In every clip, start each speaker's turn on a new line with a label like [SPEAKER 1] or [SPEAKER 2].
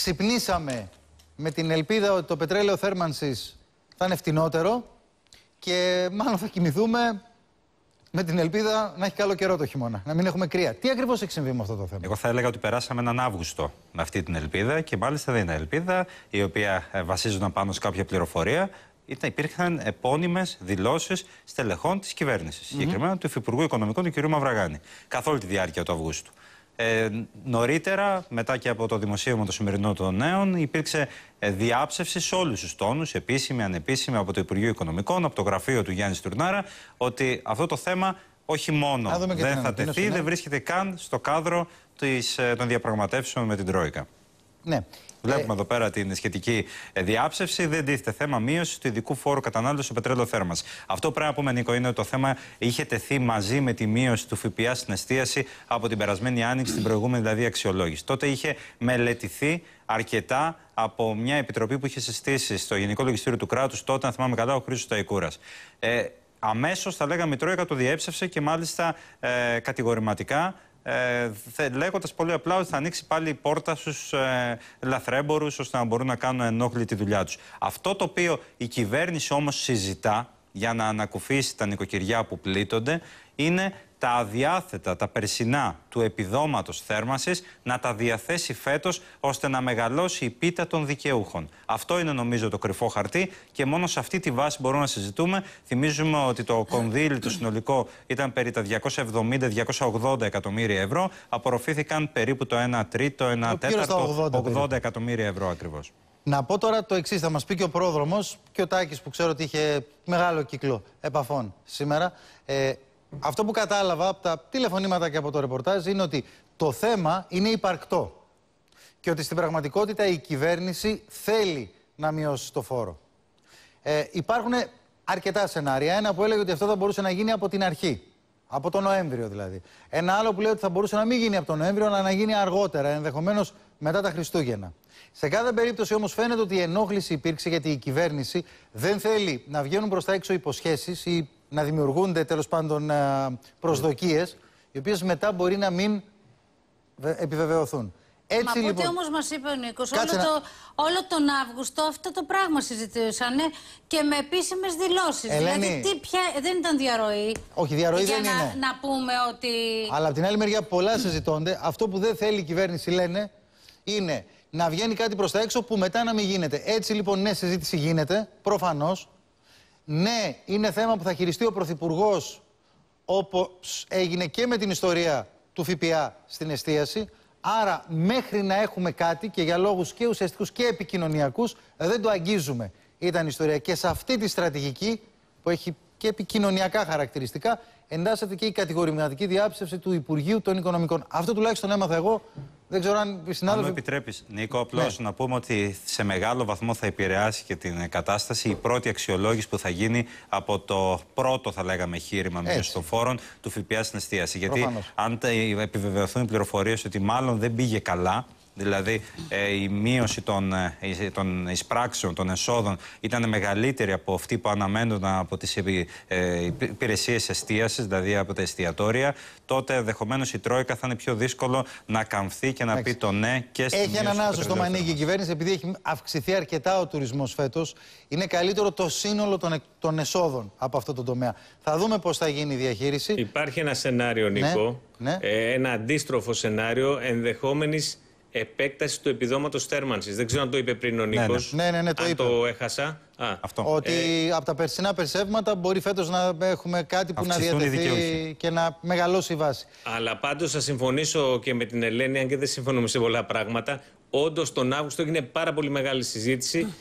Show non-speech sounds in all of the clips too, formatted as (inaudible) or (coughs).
[SPEAKER 1] Ξυπνήσαμε με την ελπίδα ότι το πετρέλαιο θέρμανσης θα είναι φτηνότερο και μάλλον θα κοιμηθούμε με την ελπίδα να έχει καλό καιρό το χειμώνα, να μην έχουμε κρύα. Τι ακριβώς έχει συμβεί με αυτό το θέμα.
[SPEAKER 2] Εγώ θα έλεγα ότι περάσαμε έναν Αύγουστο με αυτή την ελπίδα και μάλιστα δεν είναι ελπίδα η οποία ε, βασίζονταν πάνω σε κάποια πληροφορία. Ήταν, υπήρχαν επώνυμες δηλώσεις στελεχών της κυβέρνησης, συγκεκριμένα του Υφυπουργού Οικονομικών του κ. Μαυραγάνη, καθ' όλη τη διάρκεια του Αυγούστου. Ε, νωρίτερα, μετά και από το δημοσίευμα το σημερινό των νέων, υπήρξε ε, διάψευση σε όλους τους τόνους, επίσημη, ανεπίσημη, από το Υπουργείο Οικονομικών, από το γραφείο του Γιάννης Τουρνάρα, ότι αυτό το θέμα όχι μόνο δεν θα τεθεί, δεν βρίσκεται καν στο κάδρο της, ε, των διαπραγματεύσεων με την Τρόικα. Ναι. Βλέπουμε ε... εδώ πέρα την σχετική ε, διάψευση. Δεν τίθεται θέμα μείωσης του ειδικού φόρου κατανάλωσης στο πετρέλαιο θέρμα. Αυτό πρέπει να πούμε, Νίκο, είναι ότι το θέμα είχε τεθεί μαζί με τη μείωση του ΦΠΑ στην εστίαση από την περασμένη άνοιξη, την προηγούμενη δηλαδή αξιολόγηση. Τότε είχε μελετηθεί αρκετά από μια επιτροπή που είχε συστήσει στο Γενικό Λογιστήριο του Κράτους, τότε, αν θυμάμαι καλά, ο Χρήσο Ταϊκούρας. Ε, Αμέσως, θα λέγαμε, η Τρόικα το διέψευσε και μάλιστα ε, κατηγορηματικά ε, λέγοντας πολύ απλά ότι θα ανοίξει πάλι η πόρτα στους ε, λαθρέμπορους ώστε να μπορούν να κάνουν ενόχλητη δουλειά τους. Αυτό το οποίο η κυβέρνηση όμως συζητά για να ανακουφίσει τα νοικοκυριά που πλήττονται είναι τα αδιάθετα, τα περσινά του επιδόματος θέρμανσης να τα διαθέσει φέτος ώστε να μεγαλώσει η πίτα των δικαιούχων. Αυτό είναι νομίζω το κρυφό χαρτί και μόνο σε αυτή τη βάση μπορούμε να συζητούμε. Θυμίζουμε ότι το κονδύλι του συνολικό ήταν περί τα 270-280 εκατομμύρια ευρώ. Απορροφήθηκαν περίπου το 1 τρίτο, 1 τέταρτο, 80 εκατομμύρια ευρώ ακριβώς.
[SPEAKER 1] Να πω τώρα το εξής: Θα μας πει και ο πρόδρομος και ο Τάκης που ξέρω ότι είχε μεγάλο κύκλο επαφών σήμερα. Ε, αυτό που κατάλαβα από τα τηλεφωνήματα και από το ρεπορτάζ είναι ότι το θέμα είναι υπαρκτό. Και ότι στην πραγματικότητα η κυβέρνηση θέλει να μειώσει το φόρο. Ε, υπάρχουν αρκετά σενάρια. Ένα που έλεγε ότι αυτό θα μπορούσε να γίνει από την αρχή. Από τον Νοέμβριο δηλαδή. Ένα άλλο που λέει ότι θα μπορούσε να μην γίνει από τον Νοέμβριο, αλλά να γίνει αργότερα, ενδεχομένως μετά τα Χριστούγεννα. Σε κάθε περίπτωση όμως φαίνεται ότι η ενόχληση υπήρξε γιατί η κυβέρνηση δεν θέλει να βγαίνουν προς τα έξω υποσχέσεις ή να δημιουργούνται τέλος πάντων ε, προσδοκίες, οι οποίες μετά μπορεί να μην επιβεβαιωθούν.
[SPEAKER 3] Έτσι, Μα λοιπόν... τι όμως μας είπε ο
[SPEAKER 1] Νίκος. όλο, το, όλο τον Αύγουστο αυτό το πράγμα συζητήσαν και με επίσημες δηλώσεις. Δηλαδή, τι, πια, δεν ήταν διαρροή. Όχι, διαρροή δεν να, είναι. Να πούμε ότι. Αλλά από την άλλη μεριά, πολλά συζητώνται. Αυτό που δεν θέλει η κυβέρνηση, λένε, είναι να βγαίνει κάτι προς τα έξω που μετά να μην γίνεται. Έτσι λοιπόν, ναι, συζήτηση γίνεται, προφανώς. Ναι, είναι θέμα που θα χειριστεί ο Πρωθυπουργός όπως έγινε και με την ιστορία του ΦΠΑ στην εστίαση. Άρα, μέχρι να έχουμε κάτι και για λόγους και ουσιαστικούς και επικοινωνιακούς, δεν το αγγίζουμε. Ήταν η ιστορία. Και σε αυτή τη στρατηγική, που έχει και επικοινωνιακά χαρακτηριστικά, εντάσσεται και η κατηγορηματική διάψευση του Υπουργείου των Οικονομικών. Αυτό τουλάχιστον έμαθα εγώ δεν ξέρω αν οι συνάδελφοι. Αν
[SPEAKER 2] επιτρέπεις, Νίκο, ναι. απλώς να πούμε ότι σε μεγάλο βαθμό θα επηρεάσει και την κατάσταση η πρώτη αξιολόγηση που θα γίνει από το πρώτο, θα λέγαμε, χείρημα μισθοφόρων του ΦΠΑ στην εστίαση. Γιατί Προφανώς. αν επιβεβαιωθούν οι πληροφορίες ότι μάλλον δεν πήγε καλά Δηλαδή ε, η μείωση των, ε, ε, των εισπράξεων, των εσόδων ήταν μεγαλύτερη από αυτή που αναμένονταν από τις ε, υπηρεσίες εστίασης, δηλαδή από τα εστιατόρια, τότε ενδεχομένως η Τρόικα θα είναι πιο δύσκολο να καμφθεί και να πει το ναι και στην Έχει έναν άσο στο μανίκι
[SPEAKER 1] η κυβέρνηση, επειδή έχει αυξηθεί αρκετά ο τουρισμός φέτος, είναι καλύτερο το σύνολο των, των εσόδων από αυτό το τομέα. Θα δούμε πώς θα γίνει η διαχείριση.
[SPEAKER 2] Υπάρχει ένα σενάριο, Νίκο, ναι, ναι. Ε, ένα αντίστροφο σενάριο ενδεχόμενης επέκταση του επιδόματος θέρμανσης. Δεν ξέρω αν το είπε πριν ο Νίκος. Ναι, ναι, ναι, ναι, το αν το έχασα. Α, Αυτό. Ε, ότι
[SPEAKER 1] ε... από τα περσινά περσεύματα μπορεί φέτος να έχουμε κάτι που να διατεθεί και να μεγαλώσει η βάση.
[SPEAKER 2] Αλλά πάντως θα συμφωνήσω και με την Ελένη, αν και δεν συμφωνούμε σε πολλά πράγματα. Όντως τον Αύγουστο έγινε πάρα πολύ μεγάλη συζήτηση.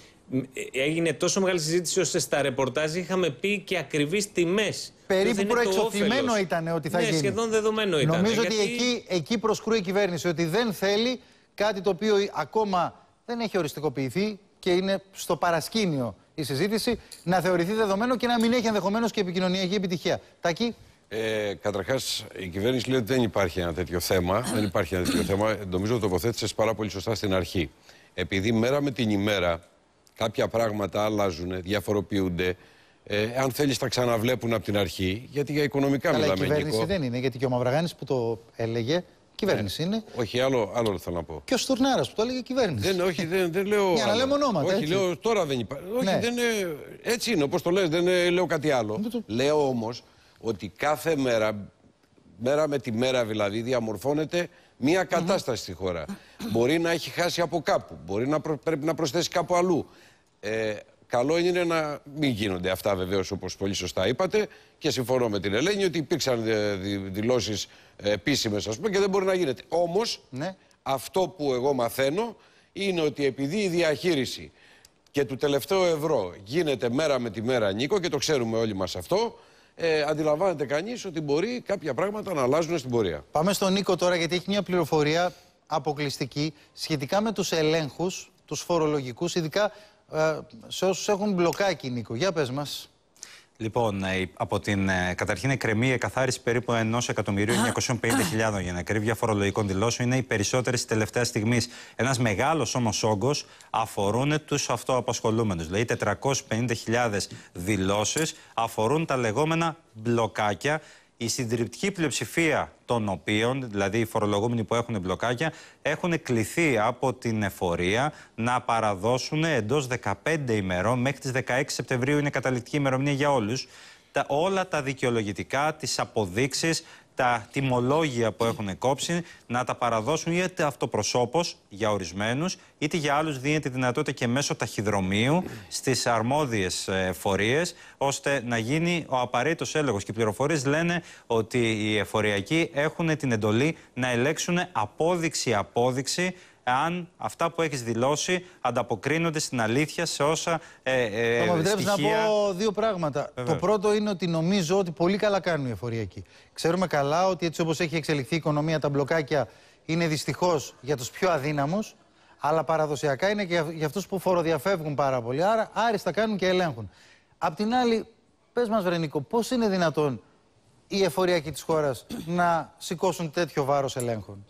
[SPEAKER 2] Ε, έγινε τόσο μεγάλη συζήτηση ώστε στα ρεπορτάζ είχαμε πει και ακριβείς τιμές. Περίπου προεξοφημένο
[SPEAKER 1] ήταν ότι θα ναι, γίνει. Ναι, σχεδόν
[SPEAKER 2] δεδομένο ήταν. Νομίζω γιατί... ότι
[SPEAKER 1] εκεί, εκεί προσκρούει η κυβέρνηση ότι δεν θέλει Κάτι το οποίο ακόμα δεν έχει οριστικοποιηθεί και είναι στο παρασκήνιο η συζήτηση, να θεωρηθεί δεδομένο και να μην έχει ενδεχομένως και επικοινωνιακή επιτυχία. Τακί.
[SPEAKER 3] Ε, Καταρχάς, η κυβέρνηση λέει ότι δεν υπάρχει ένα τέτοιο θέμα. δεν υπάρχει ένα τέτοιο θέμα. Νομίζω ότι τοποθέτησες πάρα πολύ σωστά στην αρχή. Επειδή μέρα με την ημέρα κάποια πράγματα αλλάζουν, διαφοροποιούνται. Ε, αν θέλεις, τα ξαναβλέπουν από την αρχή,
[SPEAKER 1] γιατί για οικονομικά μιλάμε. Για η κυβέρνηση δεν είναι, γιατί και ο Μαυραγάνης που το έλεγε, Κυβέρνηση ναι.
[SPEAKER 3] είναι. Όχι, άλλο, άλλο θέλω να πω.
[SPEAKER 1] Και ο Στουρνάρας που το έλεγε κυβέρνηση.
[SPEAKER 3] Δεν, όχι, δεν, δεν λέω. Για να λέμε ονόματα. Όχι, λέω τώρα δεν υπάρχει. Όχι, ναι. δεν είναι. Έτσι είναι, όπως το λες, δεν ε, λέω κάτι άλλο. Λέω όμως ότι κάθε μέρα, μέρα με τη μέρα δηλαδή, διαμορφώνεται μια κατάσταση στη χώρα. μπορεί να έχει χάσει από κάπου, μπορεί να πρέπει να προσθέσει κάπου αλλού. Ε, Καλό είναι να μην γίνονται αυτά βεβαίως όπως πολύ σωστά είπατε και συμφωνώ με την Ελένη ότι υπήρξαν ε, δηλώσεις ε, επίσημες ας πούμε και δεν μπορεί να γίνεται. Όμως ναι. αυτό που εγώ μαθαίνω είναι ότι επειδή η διαχείριση και του τελευταίου ευρώ γίνεται μέρα με τη μέρα Νίκο και το ξέρουμε όλοι μας αυτό ε, αντιλαμβάνεται κανείς ότι μπορεί κάποια πράγματα να αλλάζουν στην πορεία.
[SPEAKER 1] Πάμε στον Νίκο τώρα γιατί έχει μια πληροφορία αποκλειστική σχετικά με τους ελέγχους, τους φορολογικούς ειδικά ε, σε όσους έχουν μπλοκάκι, Νίκο. Για πες μας.
[SPEAKER 2] Λοιπόν, ε, από την ε, καταρχήν εκκρεμή εκαθάριση περίπου 1.950.000 για να κρύβει φορολογικών δηλώσεων είναι οι περισσότερε της τελευταίας στιγμής. Ένας μεγάλος όμως όγκος αφορούν τους αυτοαπασχολούμενους. Δηλαδή, 450.000 δηλώσεις αφορούν τα λεγόμενα μπλοκάκια η συντριπτική πλειοψηφία των οποίων, δηλαδή οι φορολογούμενοι που έχουν μπλοκάκια, έχουν κληθεί από την εφορία να παραδώσουν εντός 15 ημερών, μέχρι τις 16 Σεπτεμβρίου είναι καταληκτική ημερομηνία για όλους, τα, όλα τα δικαιολογητικά, τις αποδείξεις, τα τιμολόγια που έχουν κόψει να τα παραδώσουν είτε αυτοπροσώπως για ορισμένους είτε για άλλους δίνεται δυνατότητα και μέσω ταχυδρομείου στις αρμόδιες ε, εφορίες, ώστε να γίνει ο απαραίτητος έλεγχος. και οι πληροφορίες λένε ότι οι εφοριακοί έχουν την εντολή να ελέξουν απόδειξη-απόδειξη εάν αυτά που έχεις δηλώσει ανταποκρίνονται στην αλήθεια σε όσα ε, ε, Θα μου στοιχεία... να πω
[SPEAKER 1] δύο πράγματα. Το πρώτο είναι ότι νομίζω ότι πολύ καλά κάνουν οι εφοριακοί. Ξέρουμε καλά ότι έτσι όπως έχει εξελιχθεί η οικονομία, τα μπλοκάκια είναι δυστυχώς για τους πιο αδύναμους. Αλλά παραδοσιακά είναι και για αυτούς που φοροδιαφεύγουν πάρα πολύ. Άρα άριστα κάνουν και ελέγχουν. Απ' την άλλη, πες μας, Βρενικό, πώς είναι δυνατόν οι εφοριακοί της χώρας να σηκώσουν τέτοιο βάρος ελέγχων.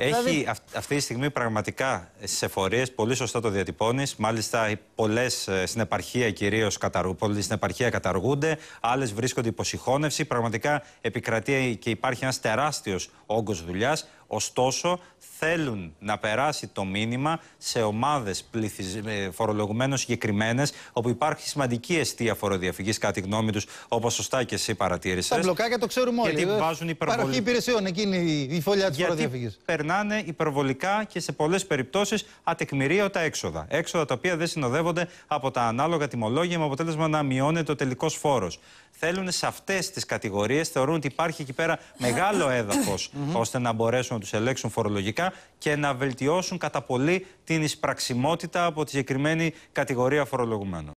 [SPEAKER 2] Έχει δηλαδή- αυτή τη στιγμή πραγματικά στις εφορίες, πολύ σωστά το διατυπώνεις. Μάλιστα, πολλές ε, στην επαρχία κυρίως καταργούνται, στην καταργούνται, άλλες βρίσκονται υποσυχώνευση. Πραγματικά επικρατεί και υπάρχει ένας τεράστιος όγκος δουλειάς. Ωστόσο, θέλουν να περάσει το μήνυμα σε ομάδες πληθυσ... Ε, φορολογουμένων συγκεκριμένες, όπου υπάρχει σημαντική αιστεία φοροδιαφυγής, κατά τη γνώμη τους, όπως σωστά και εσύ παρατήρησες. Τα μπλοκάκια το ξέρουμε όλοι. Γιατί Παροχή υπηρεσιών, εκείνη η φωλιά της φοροδιαφυγής. Περνάνε υπερβολικά και σε πολλές περιπτώσεις ατεκμηρίωτα έξοδα. Έξοδα τα οποία δεν συνοδεύονται από τα ανάλογα τιμολόγια, με αποτέλεσμα να μειώνεται ο τελικός φόρος. Θέλουν σε αυτές τις κατηγορίες, θεωρούν ότι υπάρχει εκεί πέρα μεγάλο (coughs) έδαφος ώστε να μπορέσουν να τους ελέγξουν φορολογικά και να βελτιώσουν κατά πολύ την εισπραξιμότητα από τη συγκεκριμένη κατηγορία φορολογουμένων.